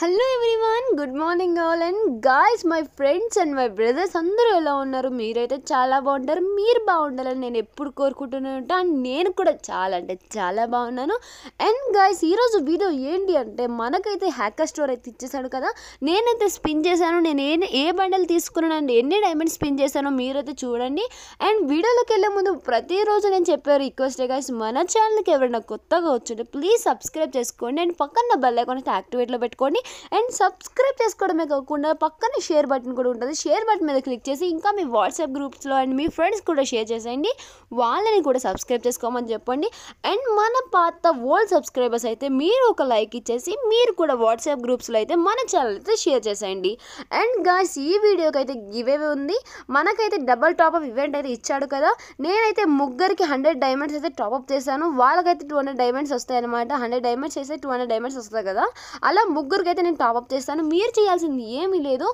Hello everyone good morning all and guys my friends and my brothers అందరూ ఎలా ఉన్నారు మీరైతే చాలా బాగుంటారు మీరు బాగుండాలని నేను ఎప్పుడు కోరుకుంటూనే ఉంటాను నేను కూడా చాలా అంటే చాలా బాగున్నాను అండ్ గాయస్ ఈరోజు వీడియో ఏంటి అంటే మనకైతే హ్యాకర్ స్టోర్ అయితే ఇచ్చేసాడు కదా నేనైతే స్పిన్ చేశాను నేను ఏ ఏ బండలు తీసుకున్నాను అండ్ ఎన్ని డైమండ్స్ స్పిన్ చేశానో మీరైతే చూడండి అండ్ వీడియోలోకి వెళ్ళే ముందు ప్రతిరోజు నేను చెప్పారు రిక్వెస్ట్ గాయస్ మన ఛానల్కి ఎవరైనా కొత్తగా వచ్చింటే ప్లీజ్ సబ్స్క్రైబ్ చేసుకోండి అండ్ పక్కన బెల్ అయితే యాక్టివేట్లో పెట్టుకోండి అండ్ సబ్స్క్రైబ్ చేసుకోవడమే కాకుండా పక్కనే షేర్ బటన్ కూడా ఉంటుంది షేర్ బటన్ మీద క్లిక్ చేసి ఇంకా మీ వాట్సాప్ గ్రూప్స్లో అండ్ మీ ఫ్రెండ్స్ కూడా షేర్ చేసేయండి వాళ్ళని కూడా సబ్స్క్రైబ్ చేసుకోమని చెప్పండి అండ్ మన పాత ఓల్డ్ సబ్స్క్రైబర్స్ అయితే మీరు ఒక లైక్ ఇచ్చేసి మీరు కూడా వాట్సాప్ గ్రూప్స్లో అయితే మన ఛానల్ అయితే షేర్ చేసేయండి అండ్ గాస్ ఈ వీడియోకి అయితే ఇవే ఉంది మనకైతే డబల్ టాప్అప్ ఇవెంట్ అయితే ఇచ్చాడు కదా నేనైతే ముగ్గురికి హండ్రెడ్ డైమండ్స్ అయితే టాపప్ చేశాను వాళ్ళకైతే టూ హండ్రెడ్ డైమండ్స్ వస్తాయి అనమాట హండ్రెడ్ డైమండ్స్ అయితే టూ హండ్రెడ్ డైమండ్స్ వస్తాయి కదా అలా ముగ్గురికి అయితే నేను అప్ చేస్తాను మీరు చేయాల్సింది ఏమీ లేదు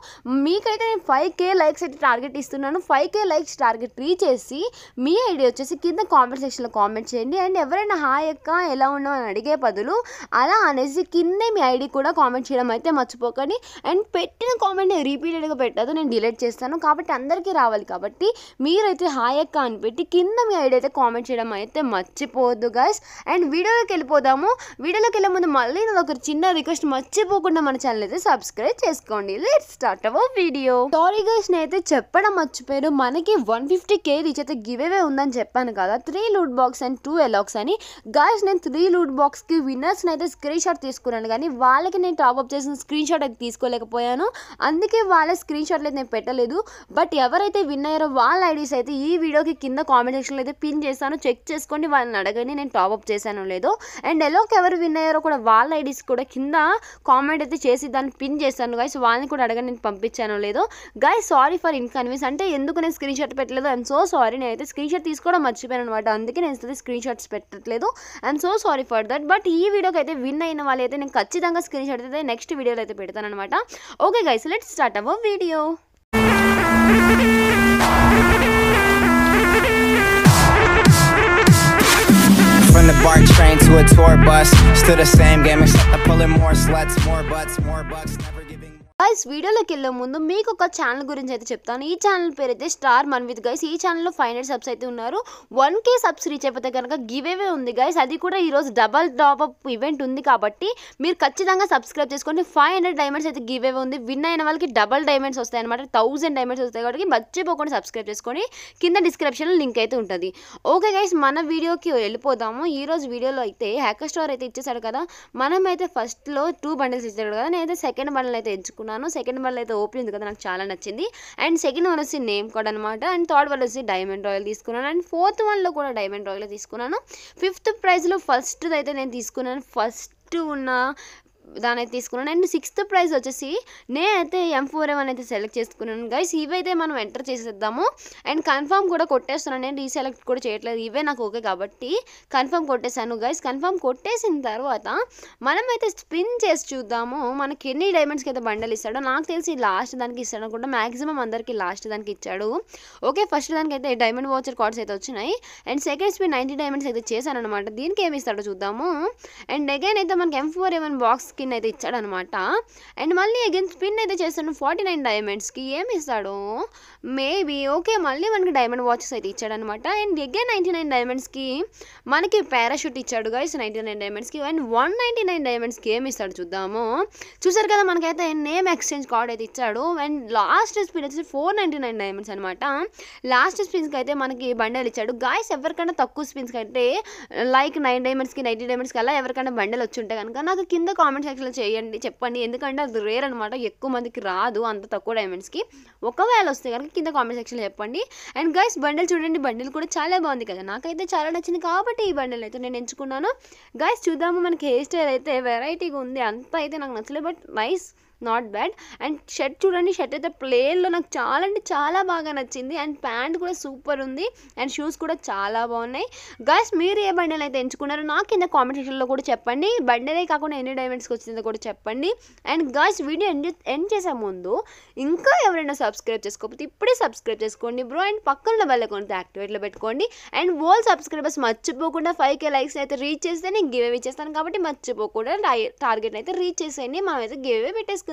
మీకైతే నేను ఫైవ్ కే లైక్స్ అయితే టార్గెట్ ఇస్తున్నాను five K likes target reach చేసి మీ ఐడియా వచ్చేసి కింద కామెంట్ సెక్షన్లో కామెంట్ చేయండి అండ్ ఎవరైనా హాయ్ అక్క ఎలా ఉన్నావు అని అడిగే బదులు అలా అనేసి కిందే మీ ఐడి కూడా కామెంట్ చేయడం అయితే మర్చిపోకండి అండ్ పెట్టిన కామెంట్ నేను రిపీటెడ్గా పెట్టదు నేను డిలీట్ చేస్తాను కాబట్టి అందరికీ రావాలి కాబట్టి మీరైతే హాయ్ అక్క అని పెట్టి కింద మీ ఐడి అయితే కామెంట్ చేయడం అయితే మర్చిపోదు గైస్ అండ్ వీడియోలోకి వెళ్ళిపోదాము వీడియోలోకి వెళ్ళే ముందు మళ్ళీ నాకు ఒక చిన్న రిక్వెస్ట్ మర్చిపోకుండా తప్పకుండా మన ఛానల్ అయితే సబ్స్క్రైబ్ చేసుకోండి let start our video sorry guys నేనైతే చెప్పడం మర్చిపోయారు మనకి వన్ ఫిఫ్టీ కే రీచ్ అయితే గివ్ అవే ఉందని చెప్పాను కదా three loot box and two ఎలాక్స్ అని గైస్ నేను త్రీ లూట్ బాక్స్ కి విన్నర్స్ అయితే స్క్రీన్ షాట్ తీసుకున్నాను కానీ వాళ్ళకి నేను టాప్అప్ చేసిన స్క్రీన్ షాట్ అయితే తీసుకోలేకపోయాను అందుకే వాళ్ళ స్క్రీన్ షాట్లు అయితే నేను పెట్టలేదు బట్ ఎవరైతే విన్ అయ్యారో వాళ్ళ ఐడీస్ అయితే ఈ వీడియోకి కింద కామెంట్ సెక్షన్లో అయితే పిన్ చేశాను చెక్ చేసుకోండి వాళ్ళని అడగండి నేను టాప్అప్ చేశాను లేదో అండ్ ఎలాక్ ఎవరు విన్ అయ్యారో కూడా వాళ్ళ ఐడీస్ కూడా కింద కామెంట్ ఎప్పుడైతే చేసి దాన్ని పిన్ చేశాను గైస్ వాళ్ళని కూడా అడగని నేను పంపించానో లేదో గైస్ సారీ ఫర్ ఇన్కన్వీన్స్ అంటే ఎందుకు నేను స్క్రీన్ షాట్ పెట్టలేదు అండ్ సో సారీ నేనైతే స్క్రీన్ షాట్ తీసుకోవడం మర్చిపోయాను అనమాట అందుకే నేను స్క్రీన్ షాట్స్ పెట్టట్లేదు and so sorry for that but ఈ వీడియోకి అయితే విన్ అయిన వాళ్ళైతే నేను ఖచ్చితంగా స్క్రీన్ షాట్ అయితే నెక్స్ట్ వీడియోలో అయితే పెడతాను అనమాట ఓకే గైస్ లెట్ స్టార్ట్ అవ్వ video BART train to a tour bus. Still the same game, except I'm pulling more sluts, more butts, more bucks. Never guys వీడియోలోకి వెళ్ళే ముందు మీకు ఒక ఛానల్ గురించి అయితే చెప్తాను ఈ ఛానల్ పేరు అయితే స్టార్ మన్విత్ గైస్ ఈ ఛానల్లో ఫైవ్ హండ్రెడ్ సబ్స్ అయితే ఉన్నారు వన్ కే సబ్స్ రీచ్ అయిపోతే కనుక గివేవే ఉంది గైస్ అది కూడా ఈరోజు డబల్ టాప్ అప్ ఈవెంట్ ఉంది కాబట్టి మీరు ఖచ్చితంగా సబ్స్క్రైబ్ చేసుకోండి ఫైవ్ హండ్రెడ్ డైమండ్స్ అయితే గివేవే ఉంది విన్ అయిన వాళ్ళకి డబల్ డైమండ్స్ వస్తాయి అనమాట థౌసండ్ డైమండ్స్ వస్తాయి కాబట్టి మర్చిపోకుండా సబ్స్క్రైబ్ చేసుకోండి కింద డిస్క్రిప్షన్లో లింక్ అయితే ఉంటుంది ఓకే గైస్ మన వీడియోకి వెళ్ళిపోదాము ఈరోజు వీడియోలో అయితే హ్యాకర్ స్టోర్ అయితే ఇచ్చేసాడు కదా మనమైతే ఫస్ట్లో టూ బండిల్స్ ఇచ్చాడు కదా నేనైతే సెకండ్ బండిల్ అయితే ఎంచుకున్నాను అనుకుంటున్నాను సెకండ్ వల్ల అయితే ఓపెన్ ఉంది కదా నాకు చాలా నచ్చింది అండ్ సెకండ్ వన్ వచ్చి నేమ్ కార్డ్ అనమాట అండ్ థర్డ్ వన్ వచ్చి డైమండ్ రాయల్ తీసుకున్నాను అండ్ ఫోర్త్ వన్లో కూడా డైమండ్ రాయల్ తీసుకున్నాను ఫిఫ్త్ ప్రైజ్లో ఫస్ట్ది అయితే నేను తీసుకున్నాను ఫస్ట్ ఉన్న దాని అయితే తీసుకున్నాను అండ్ సిక్స్త్ ప్రైజ్ వచ్చేసి నేనైతే ఎం ఫోర్ ఎం అయితే సెలెక్ట్ చేసుకున్నాను గైస్ ఇవైతే మనం ఎంటర్ చేసేద్దాము అండ్ కన్ఫర్మ్ కూడా కొట్టేస్తున్నాను నేను రీసెలెక్ట్ కూడా చేయట్లేదు ఇవే నాకు ఓకే కాబట్టి కన్ఫర్మ్ కొట్టేశాను గైస్ కన్ఫామ్ కొట్టేసిన తర్వాత మనం అయితే స్పిన్ చేసి చూద్దాము మనకి ఎన్ని డైమండ్స్కి అయితే బండలు ఇస్తాడో నాకు తెలిసి లాస్ట్ దానికి ఇస్తాడు అనుకుంటా మ్యాక్సిమం అందరికీ లాస్ట్ దానికి ఇచ్చాడు ఓకే ఫస్ట్ దానికి అయితే డైమండ్ వాచర్ కార్డ్స్ అయితే వచ్చినాయి and second spin ninety diamonds అయితే చేశాను అనమాట దీనికి ఏమి ఇస్తాడో చూద్దాము అండ్ అగైన్ అయితే మనకి ఎం ఫోర్ బాక్స్ స్కిన్ అయితే ఇచ్చాడనమాట అండ్ మళ్ళీ అగైన్ స్పిన్ అయితే చేస్తాడు ఫార్టీ నైన్ డైమండ్స్కి ఏమి ఇస్తాడు మేబీ ఓకే మళ్ళీ మనకి డైమండ్ వాచెస్ అయితే ఇచ్చాడనమాట అండ్ అగైన్ నైంటీ నైన్ డైమండ్స్కి మనకి పారాషూట్ ఇచ్చాడు గైస్ నైంటీ నైన్ డైమండ్స్కి అండ్ వన్ నైంటీ నైన్ డైమండ్స్కి ఏమి ఇస్తాడు చూద్దాము చూసారు కదా మనకైతే నేమ్ ఎక్స్చేంజ్ కార్డ్ అయితే ఇచ్చాడు అండ్ లాస్ట్ స్పిన్ వచ్చేసి ఫోర్ నైంటీ నైన్ డైమండ్స్ అనమాట లాస్ట్ స్పిన్స్కి అయితే మనకి బండలు ఇచ్చాడు గాయస్ ఎవరికైనా తక్కువ స్పిన్స్కి అయితే లైక్ నైన్ డైమండ్స్కి నైంటీ డైమండ్స్కి అలా ఎవరికైనా బండలు వచ్చి ఉంటే కనుక నాకు కింద కామెంట్స్ కామెంట్ చేయండి చెప్పండి ఎందుకంటే అది రేర్ అనమాట ఎక్కువ మందికి రాదు అంత తక్కువ డైమండ్స్కి ఒకవేళ వస్తే కనుక కింద కామెంట్ సెక్షన్లో చెప్పండి అండ్ గైస్ బండిల్ చూడండి బండిల్ కూడా చాలా బాగుంది కదా నాకైతే చాలా నచ్చింది కాబట్టి ఈ బండిల్ అయితే నేను ఎంచుకున్నాను గైస్ చూద్దాము మనకి హెయిర్ స్టైల్ అయితే వెరైటీగా ఉంది అంత అయితే నాకు నచ్చలేదు but nice not bad and shirt చూడండి షర్ట్ అయితే ప్లేన్లో నాకు చాలా అంటే చాలా బాగా నచ్చింది అండ్ ప్యాంట్ కూడా సూపర్ ఉంది అండ్ షూస్ కూడా చాలా బాగున్నాయి గైస్ మీరు ఏ బండలు అయితే ఎంచుకున్నారో నాకు కింద కామెంట్ సెక్షన్లో కూడా చెప్పండి బండలే కాకుండా ఎన్ని డైమండ్స్కి వచ్చిందో కూడా చెప్పండి and guys video end end చేసే ముందు ఇంకా ఎవరైనా సబ్స్క్రైబ్ చేసుకోకపోతే ఇప్పుడే సబ్స్క్రైబ్ చేసుకోండి బ్రో అండ్ పక్కన బెల్ కొంత యాక్టివేట్లో పెట్టుకోండి అండ్ ఓల్ సబ్స్క్రైబర్స్ మర్చిపోకుండా ఫైవ్ కే లైక్స్ అయితే రీచ్ చేస్తే నేను గివ్ అవే చేస్తాను కాబట్టి మర్చిపోకుండా టార్గెట్ అయితే రీచ్ చేసేయండి మనమైతే గివ్ అవే పెట్టేసుకుందాం